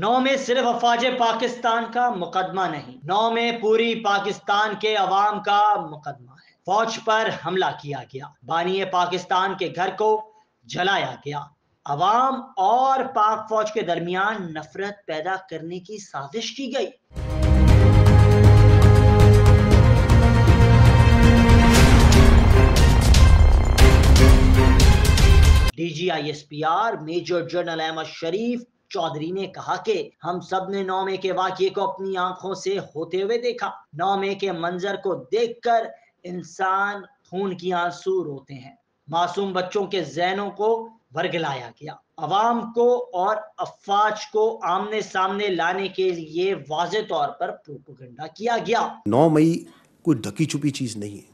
नौ में सिर्फ अफवाज पाकिस्तान का मुकदमा नहीं नौ में पूरी पाकिस्तान के अवाम का मुकदमा है फौज पर हमला किया गया बानिय पाकिस्तान के घर को जलाया गया अवाम और पाक फौज के दरमियान नफरत पैदा करने की साजिश की गई DG ISPR major general Ahmed Sharif Chaudhry ने कहा कि हम सब ने नौमे के वाक्य को अपनी आंखों से होते हुए देखा नौमे के मंजर को देखकर इंसान खून की आंसू रोते हैं मासूम बच्चों के जहनों को वर्गलाया गया अवाम को और अफवाज को आमने सामने लाने के लिए वाज तौर पर प्रोपोगंडा किया गया नौ मई कोई ढकी छुपी चीज नहीं है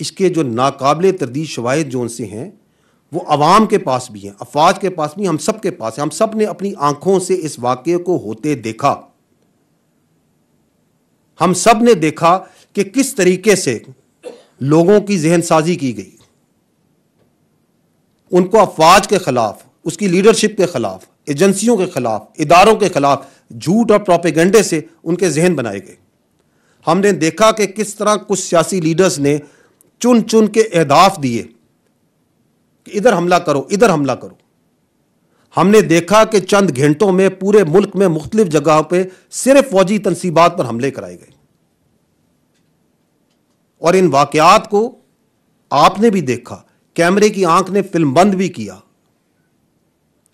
इसके जो नाकाबले तरदीद शवाद जो उनसे हैं वो आवाम के पास भी हैं अफवाज के पास भी हम सब के पास हैं हम सब ने अपनी आंखों से इस वाक्य को होते देखा हम सब ने देखा कि किस तरीके से लोगों की जहन साजी की गई उनको अफवाज के ख़िलाफ़ उसकी लीडरशिप के ख़िलाफ़ एजेंसियों के ख़िलाफ़ इदारों के ख़िलाफ़ झूठ और प्रोपेगेंडे से उनके जहन बनाए गए हमने देखा कि किस तरह कुछ सियासी लीडर्स ने चुन चुन के अहदाफ दिए कि इधर हमला करो इधर हमला करो हमने देखा कि चंद घंटों में पूरे मुल्क में मुख्तलिफ जगहों पर सिर्फ फौजी तनसीबात पर हमले कराए गए और इन वाकयात को आपने भी देखा कैमरे की आंख ने फिल्म बंद भी किया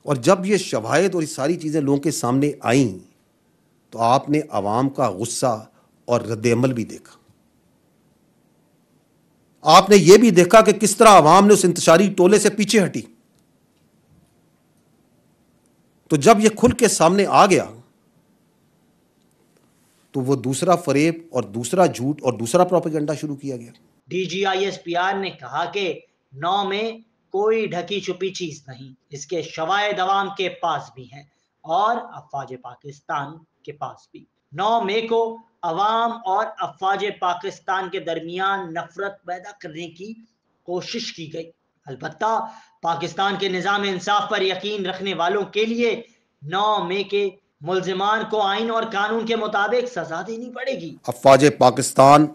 और जब ये शवायद और ये सारी चीज़ें लोगों के सामने आईं तो आपने आवाम का गुस्सा और रद्दमल भी देखा आपने यह भी देखा कि किस तरह आवाम ने उस इंतजारी टोले से पीछे हटी तो जब यह खुल के सामने आ गया तो वो दूसरा फरेब और दूसरा झूठ और दूसरा प्रोपेगेंडा शुरू किया गया डीजीआईएसपीआर ने कहा कि नौ में कोई ढकी छुपी चीज नहीं इसके शवाय दवाम के पास भी हैं और अफवाज पाकिस्तान के पास भी नौ मई को अवाम और अफवाज पाकिस्तान के दरमियान नफरत पैदा करने की कोशिश की गई अलबत् पाकिस्तान के निज़ाम इंसाफ पर यकीन रखने वालों के लिए नौ मई के मुलजमान को आइन और कानून के मुताबिक सजा देनी पड़ेगी अफवाज पाकिस्तान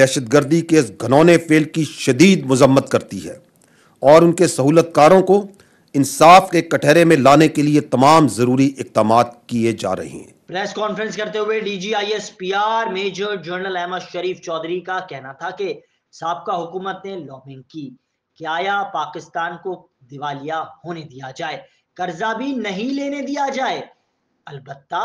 दहशत गर्दी के इस घनौने फेल की शदीद मजम्मत करती है और उनके सहूलतकारों को इंसाफ के कटहरे में लाने के लिए तमाम ज़रूरी इकदाम किए जा रहे हैं प्रेस कॉन्फ्रेंस करते हुए DGIS PR major general Ahmed Sharif Chaudhry का कहना था कि सबका हुकूमत ने लॉबिंग की क्या या पाकिस्तान को दिवालिया होने दिया जाए कर्जा भी नहीं लेने दिया जाए अलबत्ता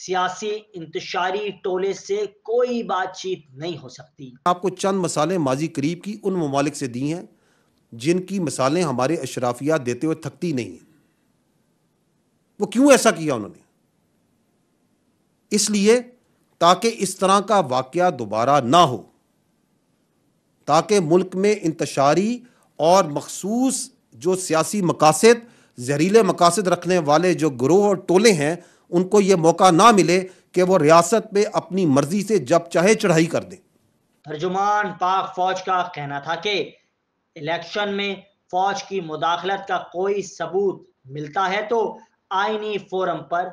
सियासी इंतशारी टोले से कोई बातचीत नहीं हो सकती आपको चंद मसाले माजी करीब की उन ममालिक से दी हैं जिनकी मसाले हमारे अशराफिया देते हुए थकती नहीं है वो क्यों ऐसा किया उन्होंने इसलिए ताकि इस तरह का वाक़ दोबारा ना हो ताकि मुल्क में इंतशारी और मखसूस जो सियासी मकासद जहरीले मकासद रखने वाले जो ग्रोह और टोले हैं उनको ये मौका ना मिले कि वो रियासत में अपनी मर्जी से जब चाहे चढ़ाई कर दें तर्जुमान पाक फौज का कहना था कि इलेक्शन में फौज की मुदाखलत का कोई सबूत मिलता है तो आईनी फोरम पर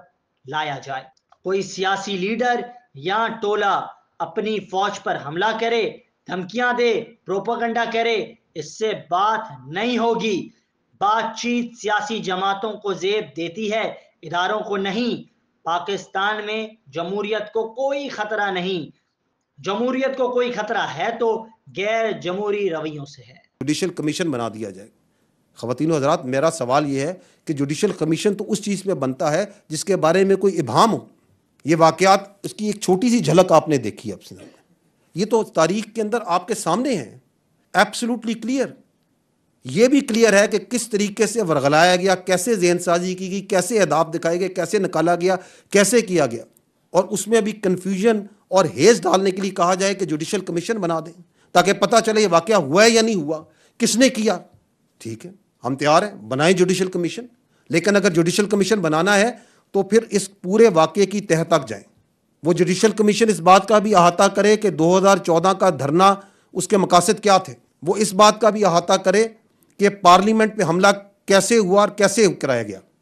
लाया जाए कोई सियासी लीडर या टोला अपनी फौज पर हमला करे धमकियां दे प्रोपोगंडा करे इससे बात नहीं होगी बातचीत सियासी जमातों को जेब देती है इदारों को नहीं पाकिस्तान में जमहूरियत को कोई खतरा नहीं जमहूरियत को कोई खतरा है तो गैर जमहूरी रवैयों से है जुडिशल कमीशन बना दिया जाए खातिन हजरात मेरा सवाल यह है कि जुडिशल कमीशन तो उस चीज़ में बनता है जिसके बारे में कोई इबाम हो ये वाकयात इसकी एक छोटी सी झलक आपने देखी अब सिनेमा में ये तो तारीख के अंदर आपके सामने है एब्सोलूटली क्लियर ये भी क्लियर है कि किस तरीके से वरगलाया गया कैसे जहन साजी की गई कैसे अदाब दिखाए गए कैसे निकाला गया कैसे किया गया और उसमें भी कन्फ्यूजन और हेज डालने के लिए कहा जाए कि जुडिशल कमीशन बना दें ताकि पता चले ये वाक़ हुआ है या नहीं हुआ किसने किया ठीक है हम तैयार हैं बनाएं जुडिशल कमीशन लेकिन अगर जुडिशल कमीशन बनाना है तो फिर इस पूरे वाक्य की तह तक जाए वो जुडिशल कमीशन इस बात का भी अहाता करे कि 2014 का धरना उसके मकासद क्या थे वो इस बात का भी अहाता करे कि पार्लियामेंट पे हमला कैसे हुआ और कैसे कराया गया